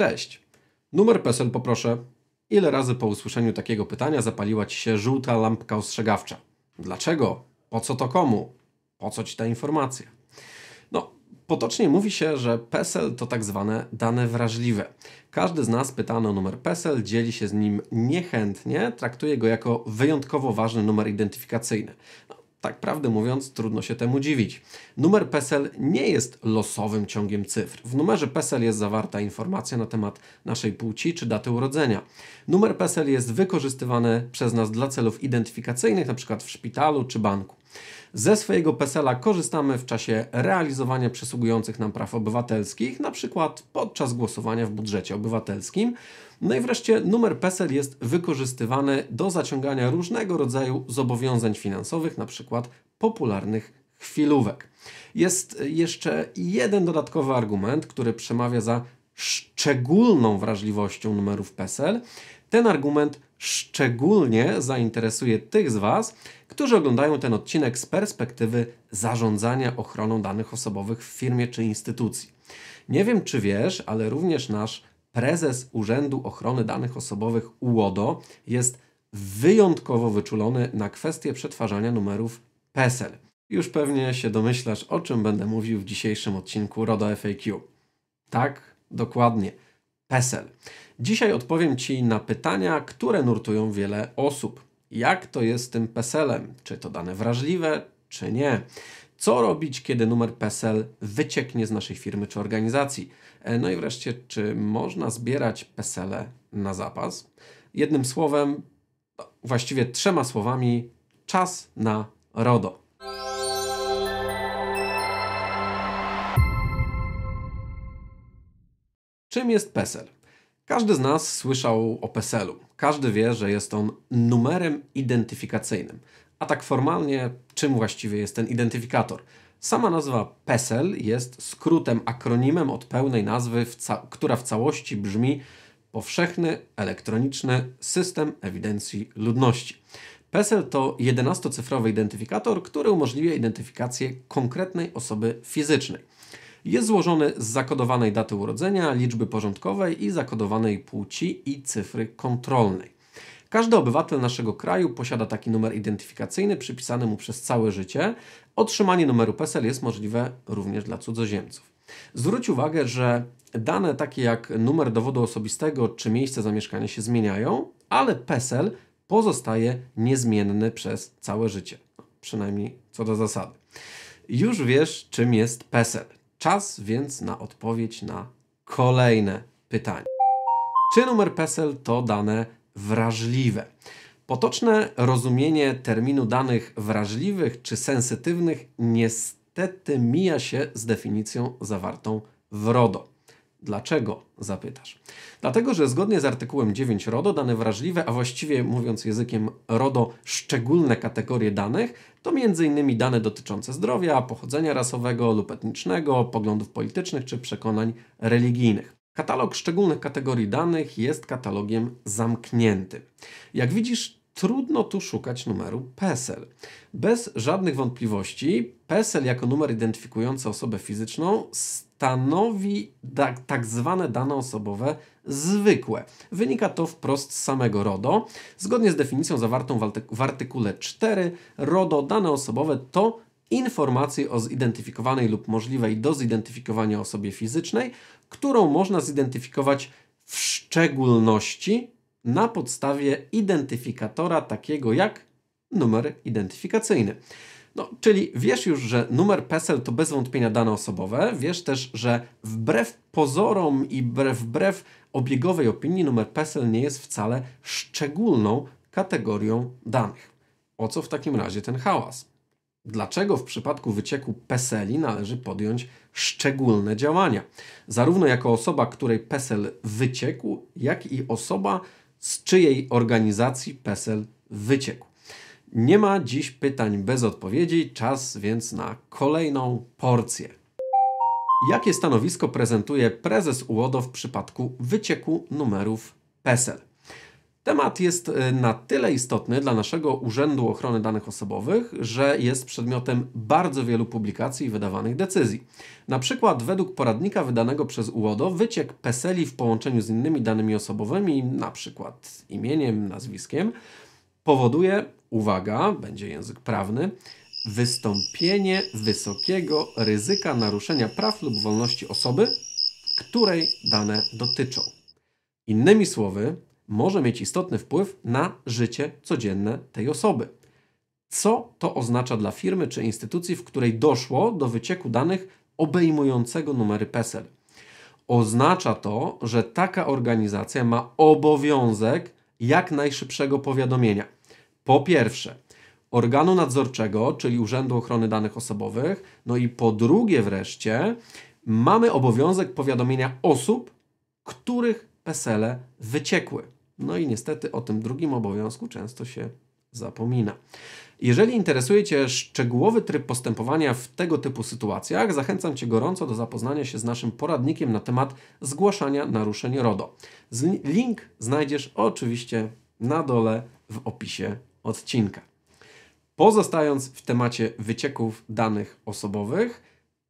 Cześć. Numer PESEL poproszę. Ile razy po usłyszeniu takiego pytania zapaliła Ci się żółta lampka ostrzegawcza? Dlaczego? Po co to komu? Po co Ci ta informacja? No, potocznie mówi się, że PESEL to tak zwane dane wrażliwe. Każdy z nas pytany o numer PESEL dzieli się z nim niechętnie, traktuje go jako wyjątkowo ważny numer identyfikacyjny. No, tak prawdę mówiąc, trudno się temu dziwić. Numer PESEL nie jest losowym ciągiem cyfr. W numerze PESEL jest zawarta informacja na temat naszej płci czy daty urodzenia. Numer PESEL jest wykorzystywany przez nas dla celów identyfikacyjnych, np. w szpitalu czy banku. Ze swojego PESEL-a korzystamy w czasie realizowania przysługujących nam praw obywatelskich, na przykład podczas głosowania w budżecie obywatelskim. No i wreszcie numer PESEL jest wykorzystywany do zaciągania różnego rodzaju zobowiązań finansowych, na przykład popularnych chwilówek. Jest jeszcze jeden dodatkowy argument, który przemawia za szczególną wrażliwością numerów PESEL. Ten argument szczególnie zainteresuje tych z Was, którzy oglądają ten odcinek z perspektywy zarządzania ochroną danych osobowych w firmie czy instytucji. Nie wiem, czy wiesz, ale również nasz prezes Urzędu Ochrony Danych Osobowych UODO jest wyjątkowo wyczulony na kwestie przetwarzania numerów PESEL. Już pewnie się domyślasz, o czym będę mówił w dzisiejszym odcinku RODO FAQ. Tak, dokładnie. PESEL. Dzisiaj odpowiem Ci na pytania, które nurtują wiele osób. Jak to jest z tym PESEL-em? Czy to dane wrażliwe, czy nie? Co robić, kiedy numer PESEL wycieknie z naszej firmy czy organizacji? E, no i wreszcie, czy można zbierać PESEL-e na zapas? Jednym słowem, no, właściwie trzema słowami, czas na RODO. Czym jest PESEL? Każdy z nas słyszał o PESEL-u. Każdy wie, że jest on numerem identyfikacyjnym. A tak formalnie, czym właściwie jest ten identyfikator? Sama nazwa PESEL jest skrótem, akronimem od pełnej nazwy, w która w całości brzmi Powszechny Elektroniczny System Ewidencji Ludności. PESEL to 11-cyfrowy identyfikator, który umożliwia identyfikację konkretnej osoby fizycznej. Jest złożony z zakodowanej daty urodzenia, liczby porządkowej i zakodowanej płci i cyfry kontrolnej. Każdy obywatel naszego kraju posiada taki numer identyfikacyjny przypisany mu przez całe życie. Otrzymanie numeru PESEL jest możliwe również dla cudzoziemców. Zwróć uwagę, że dane takie jak numer dowodu osobistego czy miejsce zamieszkania się zmieniają, ale PESEL pozostaje niezmienny przez całe życie. Przynajmniej co do zasady. Już wiesz, czym jest PESEL. Czas więc na odpowiedź na kolejne pytanie. Czy numer PESEL to dane wrażliwe? Potoczne rozumienie terminu danych wrażliwych czy sensytywnych niestety mija się z definicją zawartą w RODO. Dlaczego? Zapytasz. Dlatego, że zgodnie z artykułem 9 RODO dane wrażliwe, a właściwie mówiąc językiem RODO szczególne kategorie danych to m.in. dane dotyczące zdrowia, pochodzenia rasowego lub etnicznego, poglądów politycznych czy przekonań religijnych. Katalog szczególnych kategorii danych jest katalogiem zamkniętym. Jak widzisz, trudno tu szukać numeru PESEL. Bez żadnych wątpliwości PESEL jako numer identyfikujący osobę fizyczną stanowi tak zwane dane osobowe zwykłe. Wynika to wprost z samego RODO. Zgodnie z definicją zawartą w, w artykule 4 RODO dane osobowe to informacje o zidentyfikowanej lub możliwej do zidentyfikowania osobie fizycznej, którą można zidentyfikować w szczególności na podstawie identyfikatora takiego jak numer identyfikacyjny. No, czyli wiesz już, że numer PESEL to bez wątpienia dane osobowe, wiesz też, że wbrew pozorom i wbrew, wbrew obiegowej opinii numer PESEL nie jest wcale szczególną kategorią danych. O co w takim razie ten hałas? Dlaczego w przypadku wycieku PESELi należy podjąć szczególne działania? Zarówno jako osoba, której PESEL wyciekł, jak i osoba, z czyjej organizacji PESEL wyciekł. Nie ma dziś pytań bez odpowiedzi, czas więc na kolejną porcję. Jakie stanowisko prezentuje prezes UODO w przypadku wycieku numerów PESEL? Temat jest y, na tyle istotny dla naszego Urzędu Ochrony Danych Osobowych, że jest przedmiotem bardzo wielu publikacji i wydawanych decyzji. Na przykład według poradnika wydanego przez UODO wyciek PESELi w połączeniu z innymi danymi osobowymi, na przykład imieniem, nazwiskiem, powoduje, uwaga, będzie język prawny, wystąpienie wysokiego ryzyka naruszenia praw lub wolności osoby, której dane dotyczą. Innymi słowy, może mieć istotny wpływ na życie codzienne tej osoby. Co to oznacza dla firmy czy instytucji, w której doszło do wycieku danych obejmującego numery PESEL? Oznacza to, że taka organizacja ma obowiązek jak najszybszego powiadomienia. Po pierwsze, organu nadzorczego, czyli Urzędu Ochrony Danych Osobowych, no i po drugie wreszcie, mamy obowiązek powiadomienia osób, których PESELe wyciekły. No i niestety o tym drugim obowiązku często się zapomina. Jeżeli interesuje Cię szczegółowy tryb postępowania w tego typu sytuacjach, zachęcam Cię gorąco do zapoznania się z naszym poradnikiem na temat zgłaszania naruszeń RODO. Link znajdziesz oczywiście na dole w opisie odcinka. Pozostając w temacie wycieków danych osobowych,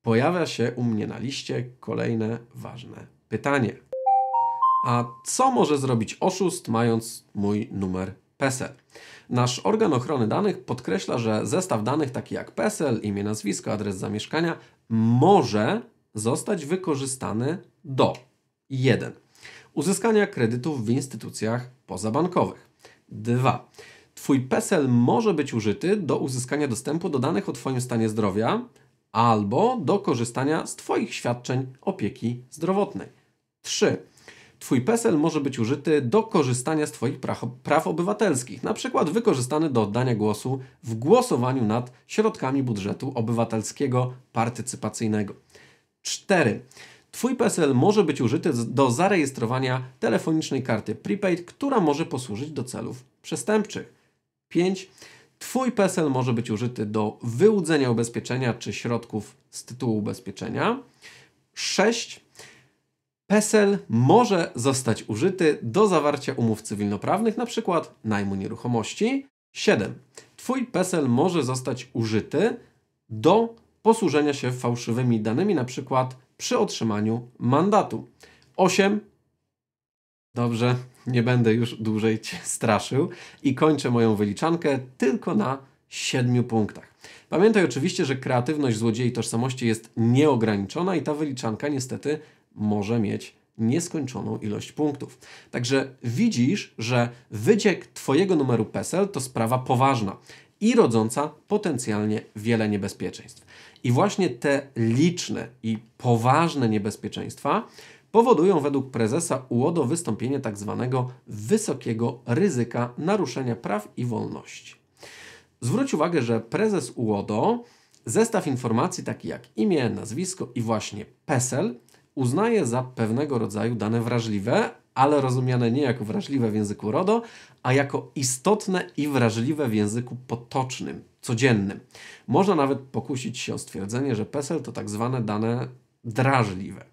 pojawia się u mnie na liście kolejne ważne pytanie. A co może zrobić oszust, mając mój numer PESEL. Nasz organ ochrony danych podkreśla, że zestaw danych taki jak PESEL, imię, nazwisko, adres zamieszkania może zostać wykorzystany do 1. Uzyskania kredytów w instytucjach pozabankowych. 2. Twój PESEL może być użyty do uzyskania dostępu do danych o Twoim stanie zdrowia albo do korzystania z Twoich świadczeń opieki zdrowotnej. 3. Twój PESEL może być użyty do korzystania z Twoich praw, praw obywatelskich, na przykład wykorzystany do oddania głosu w głosowaniu nad środkami budżetu obywatelskiego partycypacyjnego. 4. Twój PESEL może być użyty do zarejestrowania telefonicznej karty prepaid, która może posłużyć do celów przestępczych. 5. Twój PESEL może być użyty do wyłudzenia ubezpieczenia czy środków z tytułu ubezpieczenia. 6. PESEL może zostać użyty do zawarcia umów cywilnoprawnych, np. najmu nieruchomości. 7. Twój PESEL może zostać użyty do posłużenia się fałszywymi danymi, np. przy otrzymaniu mandatu. 8. Dobrze, nie będę już dłużej Cię straszył i kończę moją wyliczankę tylko na 7 punktach. Pamiętaj oczywiście, że kreatywność złodziei tożsamości jest nieograniczona i ta wyliczanka niestety może mieć nieskończoną ilość punktów. Także widzisz, że wyciek Twojego numeru PESEL to sprawa poważna i rodząca potencjalnie wiele niebezpieczeństw. I właśnie te liczne i poważne niebezpieczeństwa powodują według prezesa UODO wystąpienie tak zwanego wysokiego ryzyka naruszenia praw i wolności. Zwróć uwagę, że prezes UODO zestaw informacji taki jak imię, nazwisko i właśnie PESEL uznaje za pewnego rodzaju dane wrażliwe, ale rozumiane nie jako wrażliwe w języku RODO, a jako istotne i wrażliwe w języku potocznym, codziennym. Można nawet pokusić się o stwierdzenie, że PESEL to tak zwane dane drażliwe.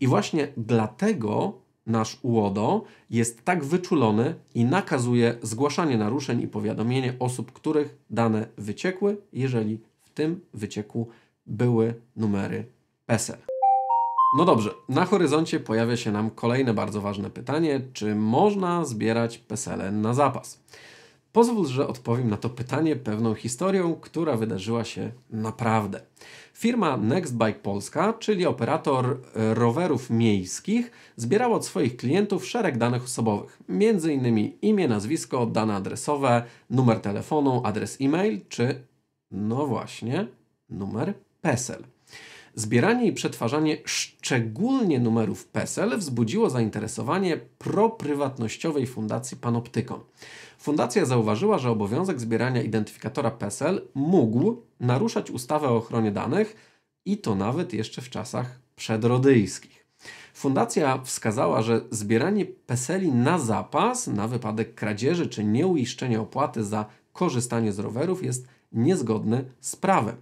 I właśnie dlatego nasz UODO jest tak wyczulony i nakazuje zgłaszanie naruszeń i powiadomienie osób, których dane wyciekły, jeżeli w tym wycieku były numery PESEL. No dobrze, na horyzoncie pojawia się nam kolejne bardzo ważne pytanie, czy można zbierać pesele na zapas? Pozwól, że odpowiem na to pytanie pewną historią, która wydarzyła się naprawdę. Firma Nextbike Polska, czyli operator rowerów miejskich, zbierała od swoich klientów szereg danych osobowych, m.in. imię, nazwisko, dane adresowe, numer telefonu, adres e-mail czy, no właśnie, numer PESEL. Zbieranie i przetwarzanie szczególnie numerów PESEL wzbudziło zainteresowanie proprywatnościowej fundacji Panoptykon. Fundacja zauważyła, że obowiązek zbierania identyfikatora PESEL mógł naruszać ustawę o ochronie danych i to nawet jeszcze w czasach przedrodyjskich. Fundacja wskazała, że zbieranie PESELi na zapas na wypadek kradzieży czy nieuiszczenia opłaty za korzystanie z rowerów jest niezgodne z prawem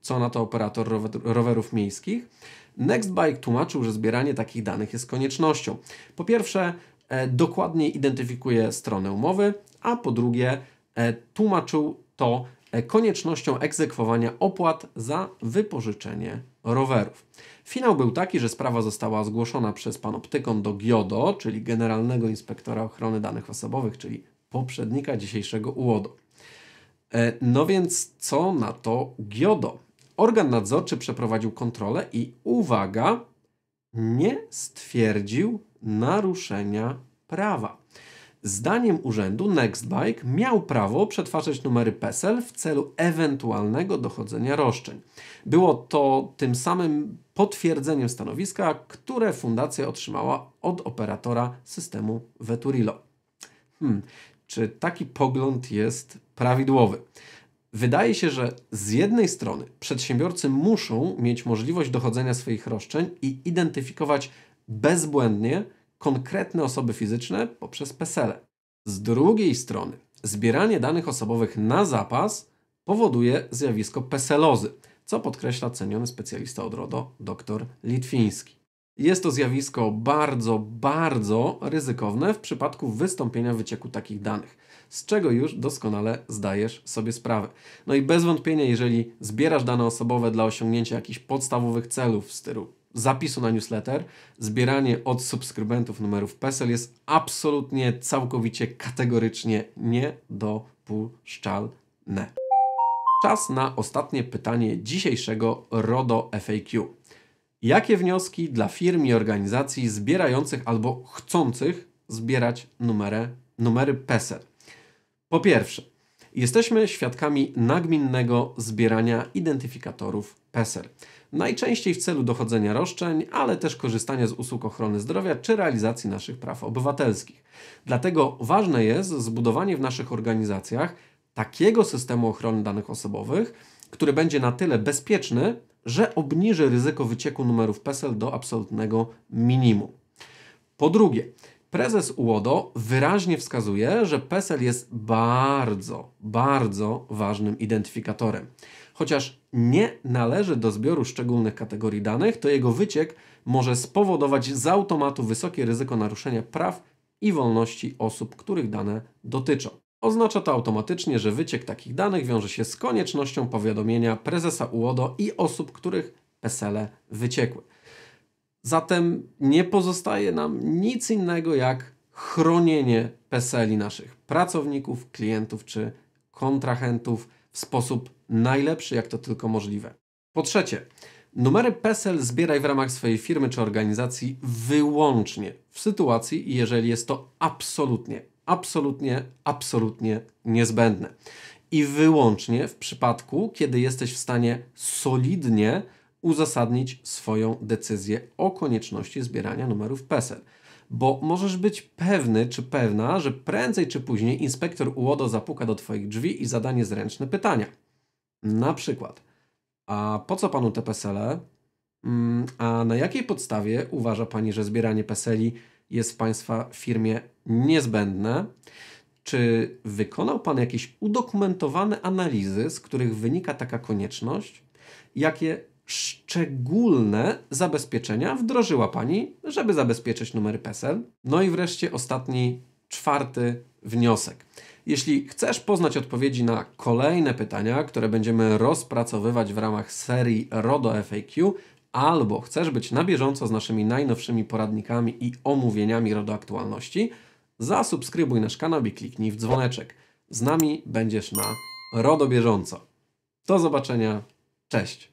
co na to operator rowerów miejskich. Nextbike tłumaczył, że zbieranie takich danych jest koniecznością. Po pierwsze, e, dokładnie identyfikuje stronę umowy, a po drugie, e, tłumaczył to e, koniecznością egzekwowania opłat za wypożyczenie rowerów. Finał był taki, że sprawa została zgłoszona przez panoptykon do GIODO, czyli Generalnego Inspektora Ochrony Danych Osobowych, czyli poprzednika dzisiejszego UODO. No więc co na to GIODO? Organ nadzorczy przeprowadził kontrolę i uwaga, nie stwierdził naruszenia prawa. Zdaniem urzędu Nextbike miał prawo przetwarzać numery PESEL w celu ewentualnego dochodzenia roszczeń. Było to tym samym potwierdzeniem stanowiska, które fundacja otrzymała od operatora systemu Veturilo. Hmm, czy taki pogląd jest prawidłowy? Wydaje się, że z jednej strony przedsiębiorcy muszą mieć możliwość dochodzenia swoich roszczeń i identyfikować bezbłędnie konkretne osoby fizyczne poprzez PESELE. Z drugiej strony zbieranie danych osobowych na zapas powoduje zjawisko PESELOZY, co podkreśla ceniony specjalista od RODO dr Litwiński. Jest to zjawisko bardzo, bardzo ryzykowne w przypadku wystąpienia wycieku takich danych, z czego już doskonale zdajesz sobie sprawę. No i bez wątpienia, jeżeli zbierasz dane osobowe dla osiągnięcia jakichś podstawowych celów w stylu zapisu na newsletter, zbieranie od subskrybentów numerów PESEL jest absolutnie, całkowicie, kategorycznie niedopuszczalne. Czas na ostatnie pytanie dzisiejszego RODO FAQ. Jakie wnioski dla firm i organizacji zbierających albo chcących zbierać numery, numery PESEL? Po pierwsze, jesteśmy świadkami nagminnego zbierania identyfikatorów PESEL. Najczęściej w celu dochodzenia roszczeń, ale też korzystania z usług ochrony zdrowia czy realizacji naszych praw obywatelskich. Dlatego ważne jest zbudowanie w naszych organizacjach takiego systemu ochrony danych osobowych, który będzie na tyle bezpieczny, że obniży ryzyko wycieku numerów PESEL do absolutnego minimum. Po drugie, prezes UODO wyraźnie wskazuje, że PESEL jest bardzo, bardzo ważnym identyfikatorem. Chociaż nie należy do zbioru szczególnych kategorii danych, to jego wyciek może spowodować z automatu wysokie ryzyko naruszenia praw i wolności osób, których dane dotyczą. Oznacza to automatycznie, że wyciek takich danych wiąże się z koniecznością powiadomienia prezesa UODO i osób, których PESELe wyciekły. Zatem nie pozostaje nam nic innego jak chronienie PESELi naszych pracowników, klientów czy kontrahentów w sposób najlepszy, jak to tylko możliwe. Po trzecie, numery PESEL zbieraj w ramach swojej firmy czy organizacji wyłącznie w sytuacji, jeżeli jest to absolutnie absolutnie, absolutnie niezbędne. I wyłącznie w przypadku, kiedy jesteś w stanie solidnie uzasadnić swoją decyzję o konieczności zbierania numerów PESEL. Bo możesz być pewny czy pewna, że prędzej czy później inspektor UODO zapuka do Twoich drzwi i zadanie zręczne pytania. Na przykład, a po co Panu te PESELe? Mm, a na jakiej podstawie uważa Pani, że zbieranie PESELi jest w Państwa firmie niezbędne. Czy wykonał Pan jakieś udokumentowane analizy, z których wynika taka konieczność? Jakie szczególne zabezpieczenia wdrożyła Pani, żeby zabezpieczyć numery PESEL? No i wreszcie ostatni, czwarty wniosek. Jeśli chcesz poznać odpowiedzi na kolejne pytania, które będziemy rozpracowywać w ramach serii RODO FAQ, albo chcesz być na bieżąco z naszymi najnowszymi poradnikami i omówieniami RODO aktualności, zasubskrybuj nasz kanał i kliknij w dzwoneczek. Z nami będziesz na RODO bieżąco. Do zobaczenia, cześć!